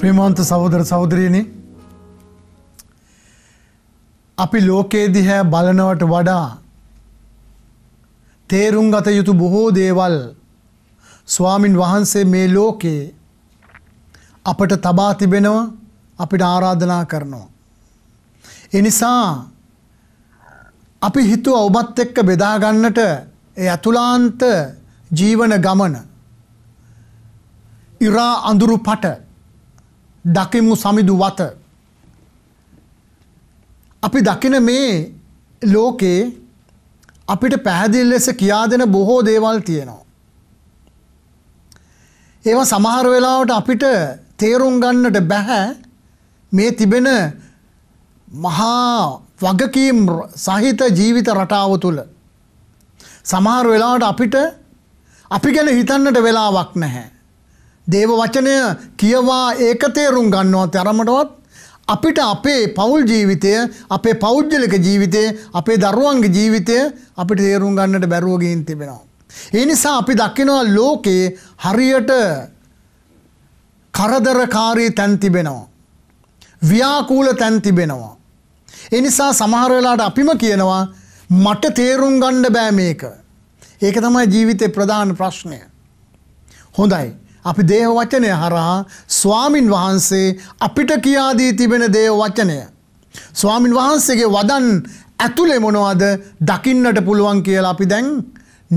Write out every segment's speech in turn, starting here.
ප්‍රමාන්ත සහෝදර සහෝදරියනි අපි ලෝකයේ දිහා බලනවට වඩා තේරුම් ගත යුතු බොහෝ දේවල් ස්වාමින් වහන්සේ මේ ලෝකේ අපට තබා තිබෙනවා අපිට ආරාධනා කරනවා. එනිසා අපි හිතුව ඔබත් එක්ක බෙදා ගන්නට ඒ අතුලාන්ත ජීවන ගමන ඉරා අඳුරු පට දකිමු සමිදු වත. අපි දකින මේ ලෝකේ අපිට පැහැදිල් ලෙස කියා දෙන බොහෝ දේවල් තියෙනවා. ඒවා සමහර වෙලාවට අපිට තේරුම් ගන්නට බැහැ මේ තිබෙන මහා වගකීම් සහිත ජීවිත රටාව තුළ. සමහර වෙලාවට අපිට අපි ගැන හිතන්නට වෙලාවක් නැහැ. දේව වචනය කියවා ඒක තේරුම් ගන්නවා තරමටවත් අපිට අපේ පවුල් ජීවිතය අපේ පෞද්ගලික ජීවිතය අපේ දරුවන්ගේ ජීවිතය අපිට තේරුම් ගන්නට බැරුව ගින් තිබෙනවා. ඒ නිසා අපි දකිනවා ලෝකේ හරියට කරදරකාරී තැන් තිබෙනවා. ව්‍යාකූල තැන් තිබෙනවා. ඒ නිසා සමහර වෙලාවට අපිම කියනවා මට තේරුම් ගන්න බෑ මේක. ඒක තමයි ජීවිතේ ප්‍රධාන ප්‍රශ්නය. හොඳයි. අපි දේව වචනය හරහා ස්වාමින් වහන්සේ අපිට කියාදී තිබෙන දේව වචනය. ස්වාමින් වහන්සේගේ වදන් ඇතුළේ මොනවද දකින්නට පුළුවන් කියලා අපි දැන්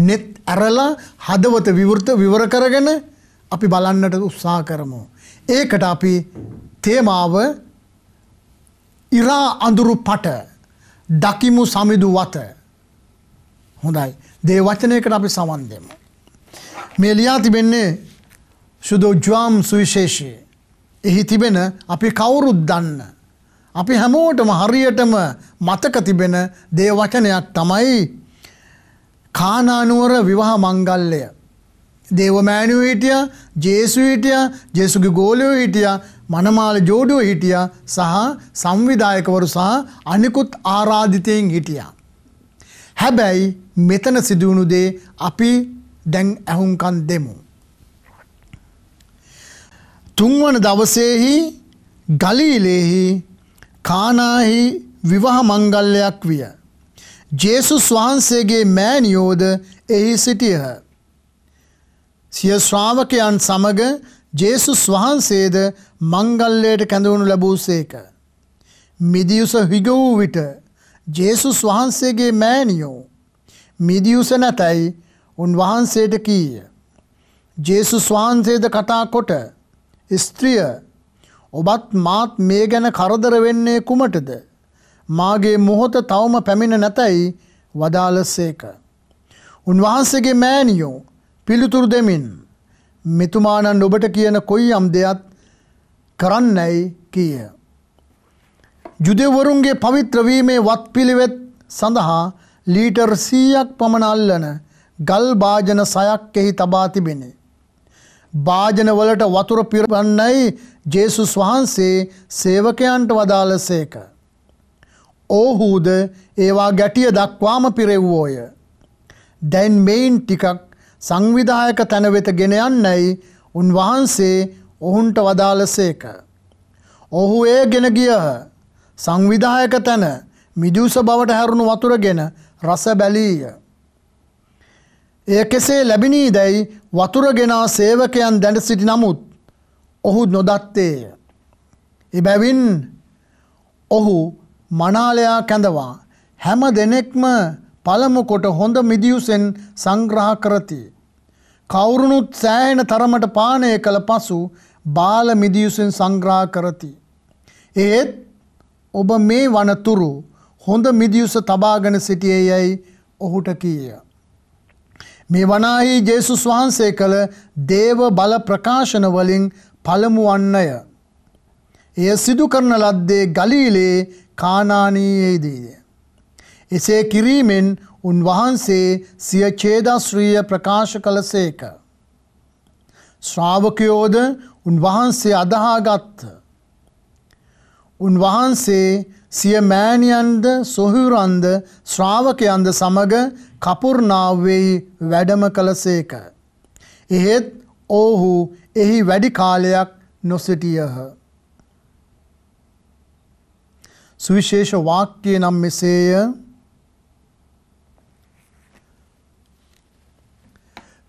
නෙත් ඇරලා හදවත විවෘත විවර කරගෙන අපි බලන්නට උත්සා කරමු. ඒකට අපි තේමාව ඉරා අඳුරු පට දකිමු සමිදු වත හොඳයි දේ වචනයකට අපි සවන් දෙමු. මේ ලියා තිබෙන්නේ සුදෝජ්වාම් සුවිශේෂයේ. එහි තිබෙන අපි කවුරුත් දන්න. අපි හැමෝටම හරියටම මතක තිබෙන දේ වචනයක් තමයි කානානුවර විවාහ මංගල්ලය. දේවමෑනුව හිටිය ජේසු හිටිය ජේසුගේ ගෝලයෝ හිටිය මනමාල ජෝඩුව හිටිය සහ සංවිධායකවරු සහ අනිකුත් ආරාධිතයෙන් හිටියා. හැබැයි මෙතන සිදුවුණු දේ අපි දැන් ඇහුම්කන් දෙමු. තුන්වන දවසේහි ගලීලෙහි කානාහි විවාහ මංගල්‍යයක් විය. ජේසුස් වහන්සේගේ මෑනියෝද එහි සිටියහ. සිය ශ්‍රාවකයන් සමග ජේසුස් වහන්සේද මංගල්ලයට කැඳවනු ලැබූසේක. මිදියුස හිග වූ විට ජේසුස් වහන්සේගේ මෑනියෝ මිදියුස නැතැයි උන්වහන්සේට කීය. ජේසුස් වහන්සේද කතා කොට ස්ත්‍රිය ඔබත් මාත් මේ ගැන කරදර වෙන්නේ කුමටද මාගේ මොහොත තවම පැමිණ නැතයි වදාළසේක උන්වහන්සේගේ මෑණියෝ පිළිතුරු දෙමින් මෙතුමාණන් ඔබට කියන කොයි යම් දෙයක් කරන්නයි කීය ජුදෙවරුන්ගේ පවිත්‍ර වීමේ වත්පිළිවෙත් සඳහා ලීටර් 100ක් පමණ අල්ලන ගල් භාජන සයක් එහි තබා තිබිනේ භාජනවලට වතුර පිරවන්නයි ජේසුස් වහන්සේ සේවකයන්ට වදාළසේක. ඕහුද ඒවා ගැටිය දක්වාම පිරෙව්වෝය. දැන් මෙයින් ටිකක් සංවිධායක තැනවෙත ගෙන යන්නයි උන්වහන්සේ ඔහුන්ට වදාළසේක. ඔහු ඒ ගෙන ගියහ සංවිධායක තැන මිදුස බවට හැරුණු වතුරගෙන රස බැලීය. එය කෙසේ ලැබිණී දැයි වතුරගෙනා සේවකයන් දැඩ සිටි නමුත් ඔහු නොදත්තේය. එබැවින් ඔහු මනාලයා කැඳවා හැම දෙනෙක්ම පළමුකොට හොඳ මිදියුසෙන් සංග්‍රහ කරති. කවුරුණුත් සෑහෙන තරමට පානය කළ පසු බාල මිදියුසෙන් සංග්‍රහ කරති. ඒත් ඔබ මේ වනතුරු හොඳ මිදියුස තබාගෙන සිටියේ යැයි ඔහුට කීය. මේ වනාහි ජේසුස් වහන්සේ කළ දේව බල ප්‍රකාශන වලින් පළමු වන්නය. එය සිදු කරන ලද්දේ ගලීලේ කානානීයේදීය. එසේ කිරීමෙන් උන්වහන්සේ සිය චේදශ්‍රීය ප්‍රකාශ කළසේක. ශ්‍රාවකයෝද උන්වහන්සේ අදහාගත්හ. උන්වහන්සේ සිය මෑණියන්ද සොහුරන්ද ශ්‍රාවකයන්ද සමග කපුර්නාවෙහි වැඩම කළසේක. එහෙත් ඔහු එහි වැඩි කාලයක් නොසිටියහ. සුවිශේෂ වාක්‍යය නම් මෙසේය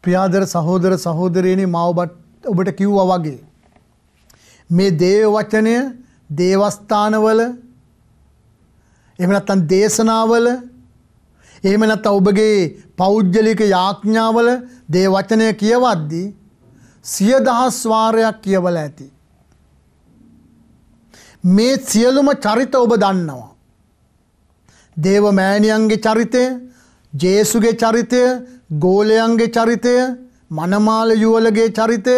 ප්‍රියාදර සහෝදර සහෝදරයනි මව ඔබට කිව්වා වගේ. මේ දේව වචනය දේවස්ථානවල එහෙම නැත්නම් දේශනාවල එහෙම නැත්නම් ඔබගේ පෞද්ගලික යාඥාවල දේ වචනය කියවද්දී සිය දහස් වාරයක් කියවලා ඇති. මේ සියලුම චරිත ඔබ දන්නවා. දේව මෑණියන්ගේ චරිතය, ජේසුගේ චරිතය, ගෝලයන්ගේ චරිතය, මනමාල යුවලගේ චරිතය,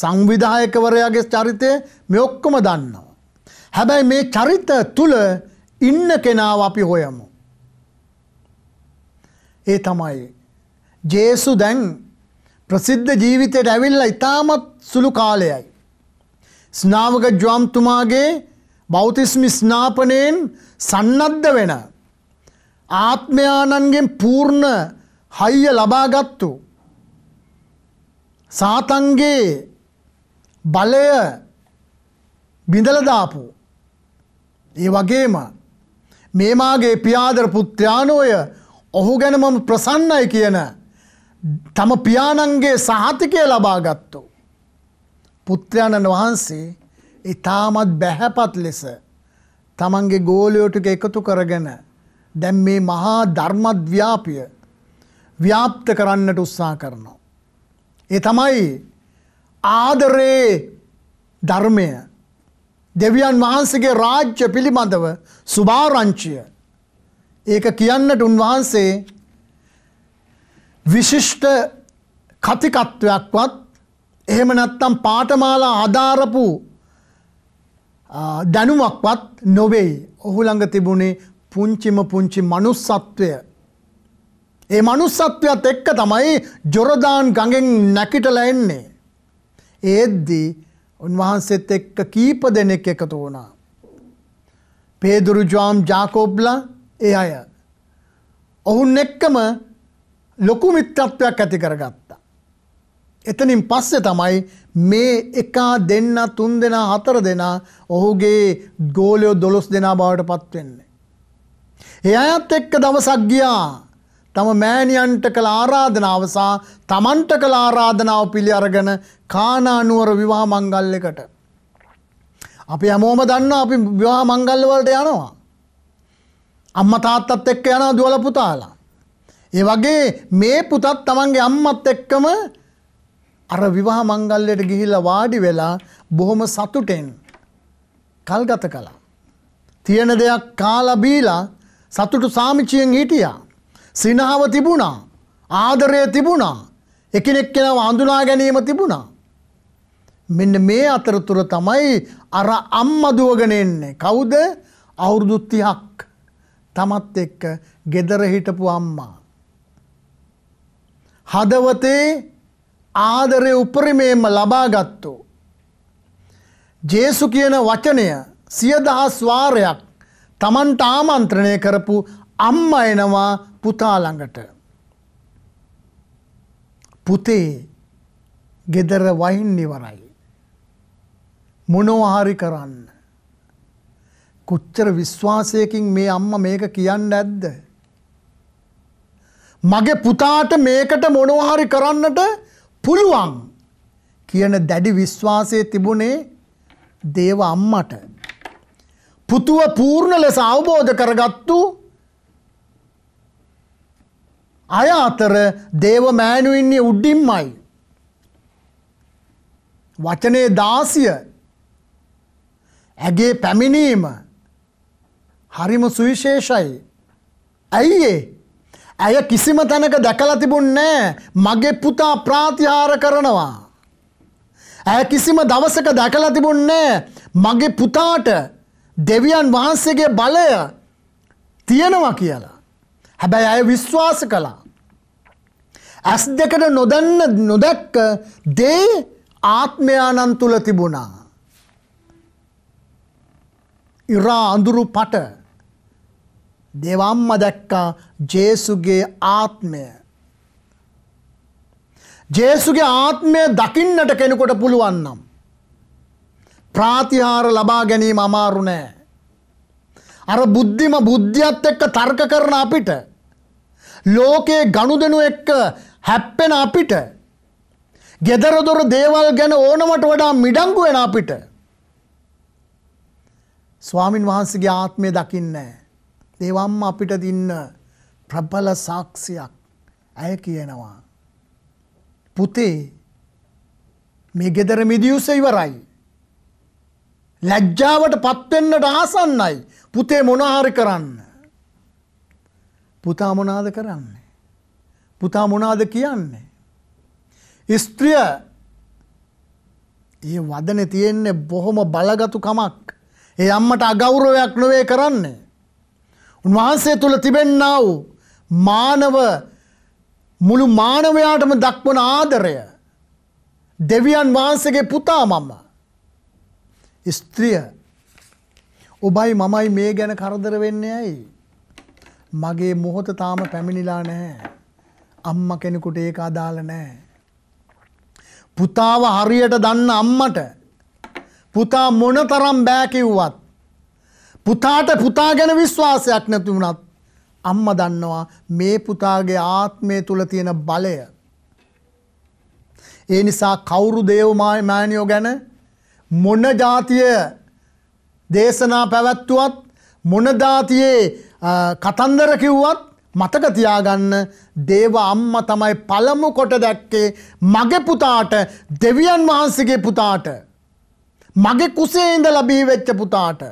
සංවිධායකවරයාගේ චරිතය මේ ඔක්කොම දන්නවා. හැබැයි මේ චරිත තුල ඉන්න කෙනාව අපි හොයමු. ඒ තමයි. ජේසු දැන් ප්‍රසිද්ධ ජීවිතයට ඇවිල්ලා ඉතාමත් සුළු කාලයයි. ස්නාවක ජ්වාම්තුමාගේ බෞතිස්මි ස්නාපනයෙන් සන්නද්ධ වෙන. ආත්මයානන්ගෙන් පූර්ණ හයිය ලබාගත්තු. සාතන්ගේ බලය බිඳලදාපු. ඒ වගේම මේමාගේ පියාදර පුත්‍රයානෝය ඔහු ගැන මම ප්‍රසන්නයි කියන තම පියාණන්ගේ සහතිකය ලබා ගත්තු. පුත්‍රයාණන් වහන්සේ ඉතාමත් බැහැපත් ලෙස තමන්ගේ ගෝලයෝටික එකතු කරගෙන දැන් මේ මහා ධර්මද්‍යාපිය ව්‍යාප්ත කරන්නට උත්සා කරනවා. ඒ තමයි ආදරේ ධර්මය දෙවියන් වහන්සේගේ රාජ්‍ය පිළිබඳව සුභාරංචිය ඒක කියන්නට උන්වහන්සේ විශිෂ්ට කතිකත්වයක්වත් එහෙම නැත්තම් පාඨමාලා ආධාරපු දැනුමක්වත් නොවේයි. ඔහු ළඟ තිබුණේ පුංචිම පුංචි manussත්වය. ඒ manussත්වයත් එක්ක තමයි ජොරදාන් ගඟෙන් නැකිටලා එන්නේ. ඒද්දි උන්වහන්සේත් එක්ක කීප දෙනෙක් එකතු වුණා. පේදුරු ජෝම් ජාකෝබ්ලා ඒ අය. ඔවුන් එක්කම ලොකු මිත්‍රත්වයක් ඇති කරගත්තා. එතනින් පස්සෙ තමයි මේ එකා දෙන්න තුන් දෙනා හතර දෙනා ඔහුගේ ගෝලයෝ දොළොස් දෙනා බවට පත්වෙන්නේ. ඒ අයත් එක්ක දවසක් ගියා තම මෑණියන්ට කළ ආරාධනාව සහ තමන්ට කළ ආරාධනාව පිළි අරගෙන කානානුවර විවාහ මංගල්‍යකට. අපි හැමෝම දන්නවා අපි විවාහ මංගල්‍ය වලට යනවා. අම්ම තාත්තත් එක්ක යන දුවල පුතාලා. ඒ වගේ මේ පුතත් තමන්ගේ අම්මත් එක්කම අර විවාහ මංගල්‍යයට ගිහිල්ලා වාඩි වෙලා බොහොම සතුටෙන් කල්ගත කළා. තියෙන දෙයක් කාලා බීලා සතුටු සාමිචියෙන් හිටියා. සිනහව තිබුණා. ආදරය තිබුණා. එකිනෙක් කෙනව හඳුනා ගැනීම තිබුණා. මෙන්න මේ අතරතුර තමයි අර අම්ම දුවගෙන එන්නේ. කවුද? අවුරුදු 30ක්. තමත් එක්ක ගෙදර හිටපු අම්මා. හදවතේ ආදරය උපරිමයෙන්ම ලබාගත්තු. ජේසු කියන වචනය සියදහස් වාරයක් තමන්ට ආමන්ත්‍රණය කරපු අම්ම එනවා පුතා ළඟට. පුතේ ගෙදර වයින් ඉවරයි. මොනෝහරි කරන්න. කොච්චර විශ්වාසයකින් මේ අම්ම මේක කියන්න ඇද්ද. මගේ පුතාට මේකට මොනවහරි කරන්නට පුළුවන් කියන දැඩි විශ්වාසය තිබුණේ දේව අම්මට. පුතුව පූර්ණ ලෙස අවබෝධ කරගත්තු අය අතර දේව මෑනුවින්නේ උඩ්ඩින්මයි. වචනේ දාසිය ඇගේ පැමිණීම හරිම සුවිශේෂයි. ඇයිඒ. ඇය කිසිම තැනක දැකලා තිබුන්නේ මගේ පුතා ප්‍රාතිහාර කරනවා. ඇය කිසිම දවසක දැකලා තිබුන්නේ මගේ පුතාට දෙවියන් වහන්සේගේ බලය තියෙනවා කියලා. හැබැයි ඇය විශ්වාස කළා. ඇස් දෙකට නොදන්න නොදැක්ක දේ ආත්මයානන් තුළ තිබුණා. ඉරා අඳුරු පට ದೇವಾಮ್ಮ ದಕ್ಕ ಜೇಸುಗೆ ಆತ್ಮය. ජේසුගේ ආත්මය දකින්නට කෙනෙකොට පුළුවන්නම්. ප්‍රාතිහාර ලබා ගැනීම අමාරු නෑ. අර බුද්ධිම බුද්ධියත් එක්ක තර්ක කරන අපිට. ලෝකයේ ගණුදෙනු එක්ක හැප්පෙන අපිට. ගෙදරදොර දේවල් ගැන ඕනමට වඩා මිඩංගු වෙන අපිට. ස්වාමින් වහන්සේගේ ආත්මය දකින්නේ. තෙවම් අපිට දින්න ප්‍රබල සාක්ෂයක් ඇය කියනවා. පුතේ මේ ගෙදර මිදියුස ඉවරයි. ලැජ්ජාවට පත්වෙන්නට ආසන්නයි පුතේ මොනාහරි කරන්න. පුතා මොනාද කරන්නේ. පුතා මොනාද කියන්නේ. ස්ත්‍රිය ඒ වදන තියෙන්නේ බොහොම බලගතු කමක් ඒ අම්මට අගෞරවයක් නොවේ කරන්නේ. උන්වහන්සේ තුළ තිබෙන්නා වූ මානව මුළු මානවයාටම දක්වන ආදරය දෙවියන් වහන්සේගේ පුතා මම. ස්ත්‍රිය ඔබයි මමයි මේ ගැන කරදර වෙන්න ඇයි. මගේ මොහොත තාම පැමිණිලා නැහැ. අම්ම කෙනෙකුට ඒක අදාළ නෑ. පුතාව හරියට දන්න අම්මට පුතා මොන තරම් බෑකිව්වත් පුතාට පුතා ගැන විශ්වාසයක් නැති වුණත් අම්ම දන්නවා මේ පුතාගේ ආත්මය තුල තියෙන බලය. ඒ නිසා කවුරු දේව මායනියෝ ගැන මොන જાතිය දේශනා පැවැත්වුවත් මොන දාතියේ කතන්දර කිව්වත් මතක තියාගන්න දේව අම්ම තමයි පළමු කොට දැක්කේ මගේ පුතාට දෙවියන් වහන්සේගේ පුතාට මගේ කුසේ ඉඳලා බිහි වෙච්ච පුතාට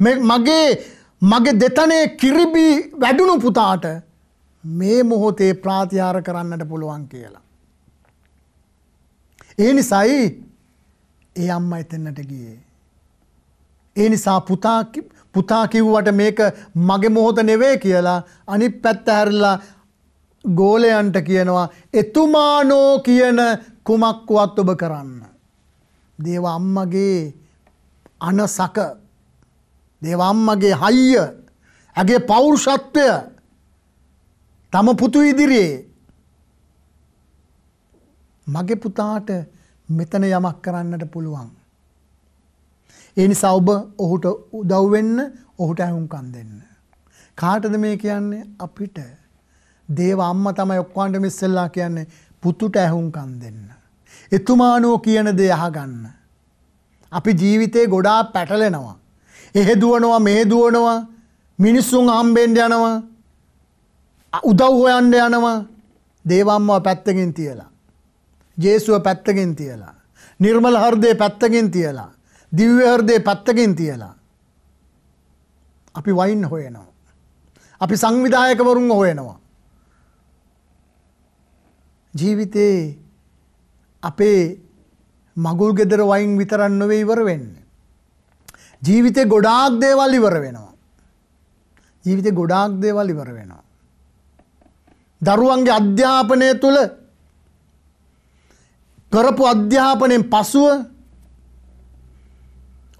මගේ මගේ දෙතනේ කිරිබි වැඩුණු පුතාට මේ මොහොතේ ප්‍රාතිහාර කරන්නට පුළුවන් කියලා. ඒ නිසයි ඒ අම්ම එතෙන්නට ගියේ. ඒ නිසා පුතා කිව්වට මේක මගේ මොහොත නෙවේ කියලා අනිත් පැත්ත හැරලා ගෝලයන්ට කියනවා එතුමානෝ කියන කුමක්වත් ඔබ කරන්න. දේව අම්මගේ අනසක දේවම්මගේ හයිය ඇගේ පෞරුෂත්වය තම පුතු ඉදිරියේ මගේ පුතාට මෙතන යමක් කරන්නට පුළුවන්. ඒ නිසා ඔබ ඔහුට උදව් වෙන්න ඔහුට ඇහුම්කන් දෙන්න. කාටද මේ කියන්නේ අපිට දේව අම්මා තමයි ඔක්කොන්ට ඉස්සෙල්ලා කියන්නේ පුතුට ඇහුම්කන් දෙන්න. එතුමානෝ කියන දේ අහගන්න. අපි ජීවිතේ ගොඩාක් පැටලෙනවා. එහෙ දුවනවා මේ දුවනවා මිනිස්සුන් හම්බෙන්ඩ යනවා උදව් හොයන්ඩ යනවා දේවම්මව පැත්තකින් තියලා. ජේසුව පැත්තකින් තියලා. නිර්මල හර්දය පැත්තකින් තියලා. දිව්‍යහර්දය පැත්තකින් තියලා. අපි වයින් හොයනවා. අපි සංවිධායකවරුන් හොයනවා. ජීවිතයේ අපේ මගුල් ගෙදර වයින් විතරන්න නොවේ ඉවර වෙන්න. ජීවිතේ ගොඩාක් දේවල් ඉවර වෙනවා. ජීවිතේ ගොඩාක් දේවල් ඉවර වෙනවා. දරුවන්ගේ අධ්‍යාපනය තුළ කරපු අධ්‍යාපනයෙන් පසුව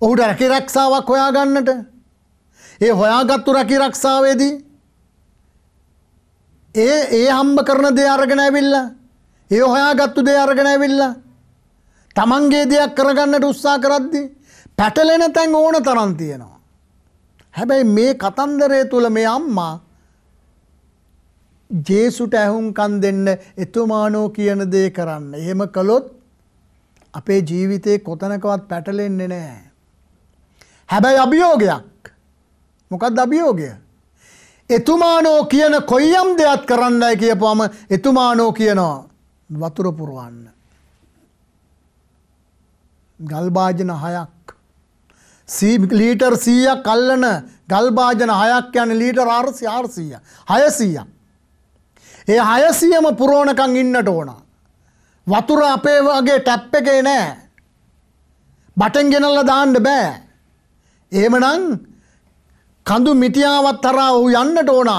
ඔහුට රැකි රැක්ෂාවක් හොයාගන්නට ඒ හොයාගත්තු රැකි රක්ෂාවේදී ඒ ඒ හම්බ කරන දේ අරගෙන ඇවිල්ල ඒ හොයාගත්තු දේ අරගෙන ඇවිල්ල තමන්ගේ දෙයක් කරගන්නට උත්සා කරද්දිී පැටලෙන තැන් ඕන තරන් තියෙනවා. හැබැයි මේ කතන්දරය තුළ මේ අම්මා ජේසුට ඇහුම්කන් දෙන්න එතුමානෝ කියන දේ කරන්න. එහෙම කළොත් අපේ ජීවිතේ කොතනකවත් පැටලෙන්නේ නෑ. හැබැයි අභියෝගයක්. මොකක්ද අභියෝගය. එතුමානෝ කියන කොයියම් දෙයක් කරන්නයි කියපුවම එතුමානෝ කියනවා වතුර පුරවන්න. ගල්භාජන හයක් ලීටර් සීය කල්ලන ගල්භාජන හයක් යන ලීටර් ආර්සි ආර්සීය හයසීය. ඒ හයසියම පුරෝණකං ඉන්නට ඕන. වතුර අපේ වගේ ටැප් එකේ නෑ. බටන් ගෙනල්ල දාන්න බෑ. ඒමනං කඳු මිටියාවත් තරා වූ යන්නට ඕන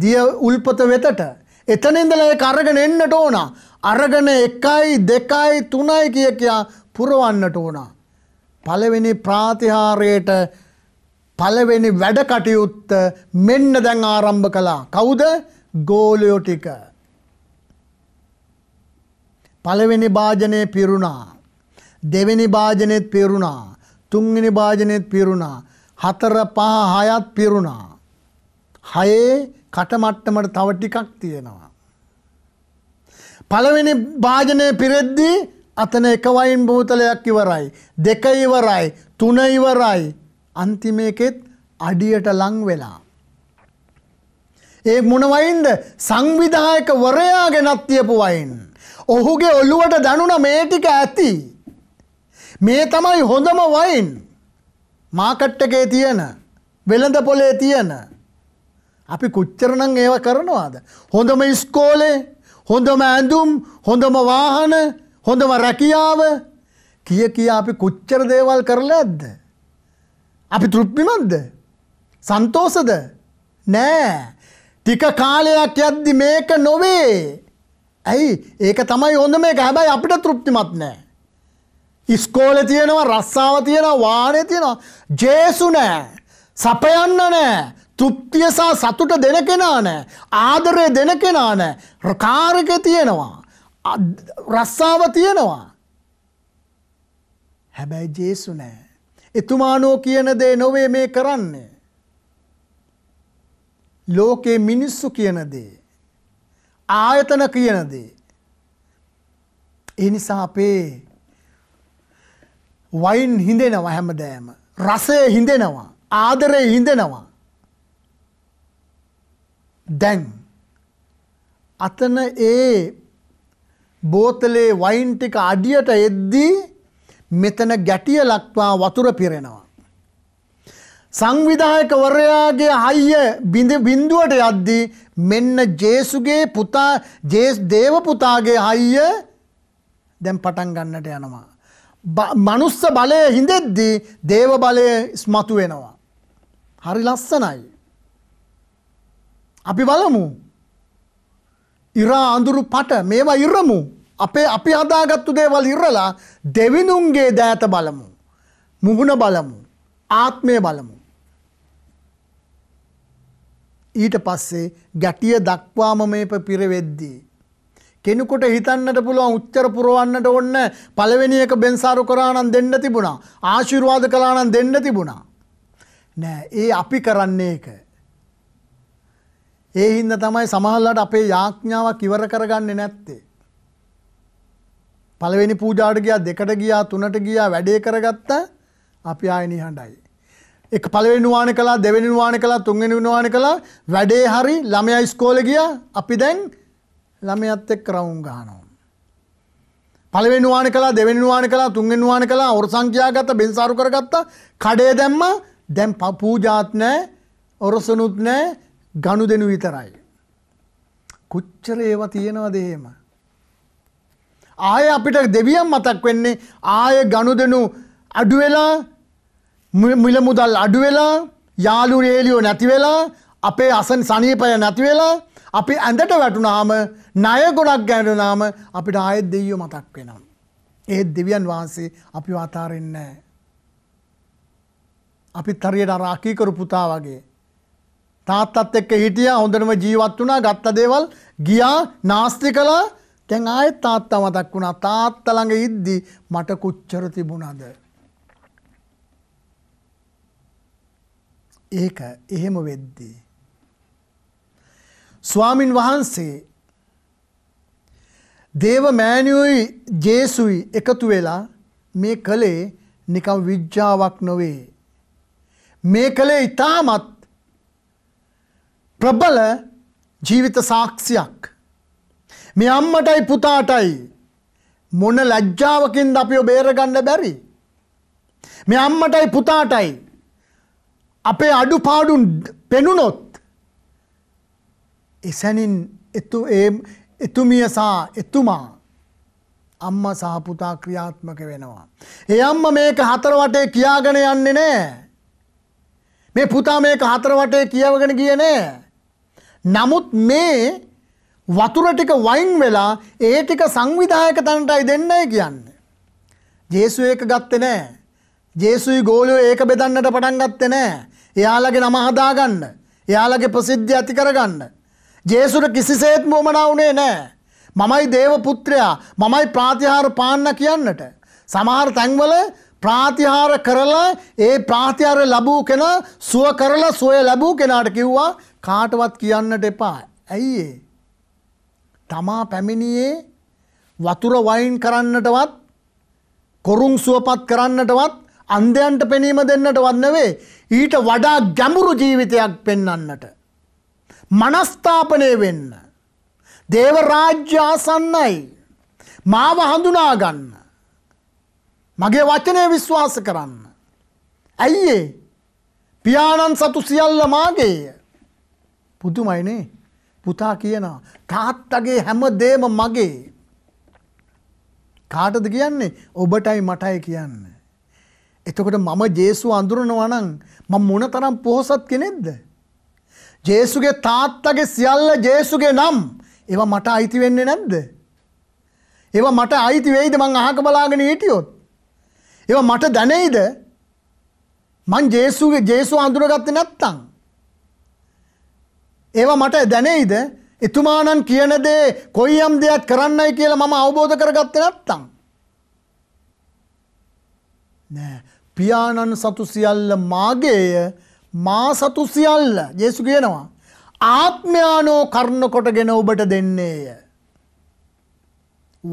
දිය උල්පත වෙතට. එතනෙන්දල ඒ අරගෙන එන්නට ඕන. අරගෙන එකයි දෙකයි තුනයි කිය කියා පුරවන්නට ඕනා. පළවෙනි ප්‍රාතිහාරයට පළවෙනි වැඩකටයුත්ත මෙන්න දැන් ආරම්භ කළා. කවුද? ගෝලයෝ ටික. පළවෙනි භාජනයේ පිරුණා. දෙවෙනි භාජනෙත් පිරුණා. තුන්වෙනි භාජනෙත් පිරුණා. හතර පහ හයත් පිරුණා. හයේ කටමට්ටමට තව ටිකක් තියෙනවා. පළවෙනි භාජනය පිරෙද්දී අතන එක වයින් බෝතලයක් ඉවරයි. දෙක ඉවරයි. තුන ඉවරයි. අන්තිමේකෙත් අඩියට ලං වෙලා. ඒ මොන වයින්ද සංවිධායක වරයා ගෙනත් තියපු වයින්. ඔහුගේ ඔළුවට දනුන මේ ටික ඇති. මේ තමයි හොඳම වයින්. මාකට් එකේ තියෙන වෙළඳ පොලේ තියෙන අපි කොච්චරනම් ඒව කරනවාද හොඳම ඉස්කෝලේ හොඳම ඇඳුම් හොඳම වාහන හොඳම රැකියාව කිය කියා අපි කොච්චර දේවල් කරලා ඇද්ද. අපි තෘප්තිමත්ද? සන්තෝසද? නෑ. ටික කාලයක් යද්දි මේක නොවේ. ඇයි? ඒක තමයි හොඳ මේක. හැබැයි අපිට තෘප්තිමත් නෑ. ඉස්කෝලේ තියෙනවා, රස්සාව තියෙනවා, වාහනේ තියෙනවා. ජේසු නෑ. සපයන්න නෑ. තෘප්තිය සහ සතුට දෙන කෙනා නෑ. ආදරය දෙන කෙනා නෑ. කාර්යක තියෙනවා. රස්සාව තියෙනවා. හැබැයි ජේසු නෑ. එතුමානෝ කියන දේ නොවේ මේ කරන්නේ. ලෝකේ මිනිස්සු කියන දේ. ආයතන කියන දේ. ඒ නිසා අපේ වයින් හිඳෙනවා හැමදෑම. රසය හිඳෙනවා. ආදරය හිඳෙනවා. දැන් අතන ඒ බෝතලේ වයින් ටික අඩියට එද්දී මෙතන ගැටිය ලක්වා වතුර පිරෙනවා. සංවිධායකවරයාගේ හයිය බිඳ බින්දුවට යද්දී මෙන්න ජේසුගේ පුතා ජේස් දේවපුතාගේ හයිය දැම් පටන් ගන්නට යනවා. මනුස්ස බලය හිඳෙද්දී දේව බලය ස්මතු වෙනවා. හරි ලස්සනයි. අපි බලමු. ඉරා අඳුරු පට මේවා ඉරමු. අපේ අපි හදාගත්තු දේවල් ඉරලා දෙවිනුන්ගේ දෑත බලමු. මුහුණ බලමු. ආත්මය බලමු. ඊට පස්සේ ගැටිය දක්වාම මේ පිරවෙද්දී. කෙනෙකුට හිතන්නට පුළුවන් උච්චර පුරවන්නට ඔන්න පළවෙනි එක බෙන්සාරු කරානම් දෙන්න තිබුණා. ආශිර්වාද කළානම් දෙන්න තිබුණා. නෑ ඒ අපි කරන්නේ එක. ඒ හින්ද තමයි සමහල්ලට අපේ යාඥාවක් ඉවර කරගන්නේ නැත්තේ. පළවෙනි පූජාවට ගියා දෙකට ගියා තුනට ගියා වැඩේ කරගත්තා අපි ආයෙ නිහඬයි. එක පළවෙනි නුවාණ කළා දෙවෙනි නුවාණ කළා තුන්වෙනි නුවාණ කළා වැඩේ හරි ළමයා ඉස්කෝලේ ගියා අපි දැන් ළමයාත් එක්ක රවුම් ගහනවා. පළවෙනි නුවාණ කළා දෙවෙනි නුවාණ කළා තුන්වෙනි නුවාණ කළා ඔරසන් කියාගත්තා බෙන්සාරු කරගත්තා කඩේ දැම්මා දැන් පූජාත් නැහැ ඔරසනුත් නැහැ ගනුදෙනු විතරයි. කොච්චර ඒවා තියෙනවද එහෙම? ආය අපිට දෙවියන් මතක් වෙන්නේ ආය ගනුදෙනු අඩුවෙලා මිල මුදල් අඩුවෙලා යාලු රේලියෝ නැතිවෙලා අපේ අසන් සනීපය නැතිවෙලා අපි ඇඳට වැටුනාම ණය ගොඩක් ගැනුනාම අපිට ආයෙත් දෙවියෝ මතක් වෙනවා. ඒත් දෙවියන් වහන්සේ අපි අතාරින්නේ නැහැ. අපිත් හරියට අර අකීකරු පුතා වගේ තාත්තත් එක්ක හිටියා හොඳටම ජීවත් වුණා ගත්ත දේවල් ගියා නාස්ති කළා දැන් ආයෙත් තාත්තා මතක් වුණා තාත්තා ළඟ ඉද්දි මට කොච්චර තිබුණාද ඒක එහෙම වෙද්දි ස්වාමින් වහන්සේ දේව මෑණියෝයි ජේසුයි එකතු වෙලා මේ කලේ නිකම් විද්‍යාවක් නොවේ මේ කලේ ඊටමත් ප්‍රබල ජීවිත සාක්ෂියක් මේ අම්මටයි පුතාටයි මොන ලැජ්ජාවකින්ද අපිව බේරගන්න බැරි. මේ අම්මටයි පුතාටයි අපේ අඩු පාඩුන් පෙනුනොත් එසැනින් එතුමියසා එතුමා අම්ම සහපුතා ක්‍රියාත්මක වෙනවා. ඒ අම්ම මේක හතර වටේ කියාගෙන යන්නේ නෑ. මේ පුතා මේක හතර වටේ කියවගෙන ගිය නෑ. නමුත් මේ වතුර ටික වයින් වෙලා ඒ ටික සංවිධායක තනටයි දෙන්නයි කියන්නේ. ජේසු ඒක ගත්තේ නෑ. ජේසුයි ගෝලයෝ ඒක බෙදන්නට පටන් ගත්තේ නෑ. එයාලගේ නම හදාගන්න. එයාලගේ ප්‍රසිද්ධිය ඇති කරගන්න. ජේසුට කිසිසේත්ම උමනා වුණේ නෑ. මමයි දේව පුත්‍රයා මමයි ප්‍රාතිහාර පාන්න කියන්නට. සමහර තැන්වල ප්‍රාතිහාර කරලා ඒ ප්‍රාතිහාර ලැබූ කෙනා සුව කරලා සුවය ලැබූ කෙනාට කිව්වා කාටවත් කියන්නට එපා. ඇයි ඒ? තමා පැමිණියේ වතුර වයින් කරන්නටවත් කොරුන් සුවපත් කරන්නටවත් අන්දයන්ට පෙනීම දෙන්නට වන්නවේ ඊට වඩා ගැඹුරු ජීවිතයක් පෙන්නන්නට. මනස්ථාපනය වෙන්න. දේව රාජ්‍ය ආසන්නයි. මාව හඳුනාගන්න. මගේ වචනය විශ්වාස කරන්න. ඇයිඒ පියාණන් සතු සියල්ල මාගේය. පුදුමයිනේ පුතා කියනවා තාත්තගේ හැම දේම මගේ කාටද කියන්නේ ඔබටයි මටයි කියන්න. එතකොට මම ජේසු අඳුරනවා නම් මම මොන තරම් පොහොසත් කෙනෙක්ද? ජේසුගේ තාත්තගේ සියල්ල ජේසුගේ නම් ඒවා මට අයිති වෙන්නේ නැද්ද? ඒවා මට අයිති වෙයිද මං අහක බලාගෙන හිටියොත්? ඒවා මට දැනෙයිද? මං ජේසුගේ ජේසු අඳුරගත්තේ නැත්තම්? ඒවා මට දැනෙයිද එතුමානන් කියන දේ කොයි යම් දෙයක් කරන්නයි කියලා මම අවබෝධ කරගත්තේ නැත්තම්. නෑ පියාණන් සතු සියල්ල මාගේය මා සතු සියල්ල ජේසු කියනවා. ආත්මයානෝ කර්ණ කොටගෙන ඔබට දෙන්නේය.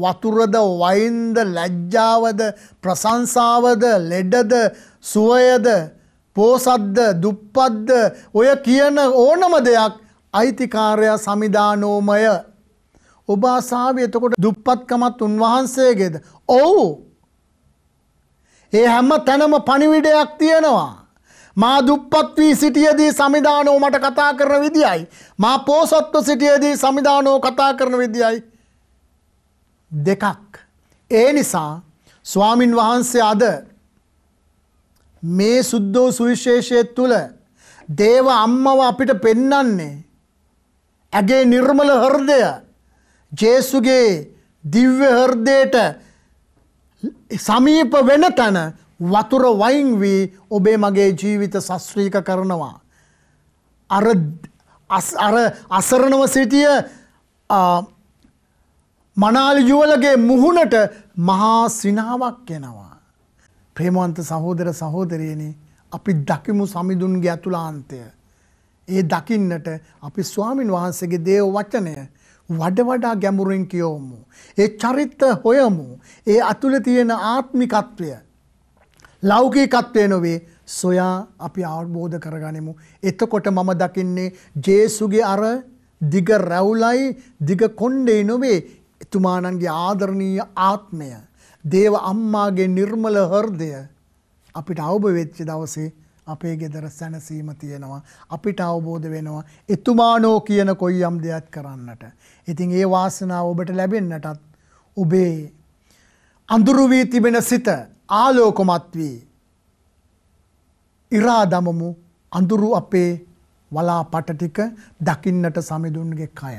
වතුරද වයින්ද ලැජ්ජාවද ප්‍රසංසාවද ලෙඩද සුවයද පෝසද්ද දුප්පද්ද ඔය කියන ඕනම දෙයක් අයිතිකාරයා සමිධානෝමය ඔබ ආසාාව එතකොට දුප්පත්කමත් උන්වහන්සේගේද. ඔවු ඒ හැම තැනම පණිවිඩයක් තියෙනවා. මා දුප්පත් වී සිටියදී සමිධානෝ මට කතා කරන විදියි. මා පෝසත්ව සිටියදී සමිධානෝ කතා කරන විදියි. දෙකක්. ඒ නිසා ස්වාමින් වහන්සේ අද මේ සුද්දෝ සුවිශේෂය තුළ දේව අම්මව අපිට පෙන්නන්නේ ඇගේ නිර්මල හර්දය ජේසුගේ දිව්‍ය හර්දයට සමීප වෙන තැන වතුර වයින් වී ඔබේ මගේ ජීවිත සස්්‍රීක කරනවා. අර අර අසරණව සිටිය මනාලි ජුවලගේ මුහුණට මහා සිනාවක් එනවා. ප්‍රේමවන්ත සහෝදර සහෝදරයනි අපි දකිමු සමිඳුන්ගේ ඇතුලාන්තය. ඒ දකින්නට අපි ස්වාමින් වහන්සේගේ දේව වචනය වඩ වඩා ගැඹුරින් කියවමු. ඒ චරිත හොයමු. ඒ අතුළේ තියෙන ආත්මිකත්වය ලෞකිකත්වය නොවේ සොයා අපි අවබෝධ කරගනිමු. එතකොට මම දකින්නේ ජේසුගේ අර දිග රැවුලයි දිග කොණ්ඩේ නොවේ එතුමාණන්ගේ ආදරණීය ආත්මය. දේව අම්මාගේ නිර්මල හෘදය අපිට අවබෝධ වෙච්ච දවසේ අපේ ගෙදර සැනසීම තියෙනවා අපිට අවබෝධ වෙනවා එතුමානෝ කියන කොයි යම් දෙයක් කරන්නට. ඉතින් ඒ වාසනාව ඔබට ලැබෙන්නටත් ඔබේ අඳුරු වී තිබෙන සිත ආලෝකමත් වී ඉරා දමමු අඳුරු අපේ වලාපට ටික දකින්නට සමිඳුන්ගේ කය.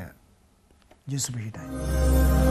ජෙසු පිහිටයි.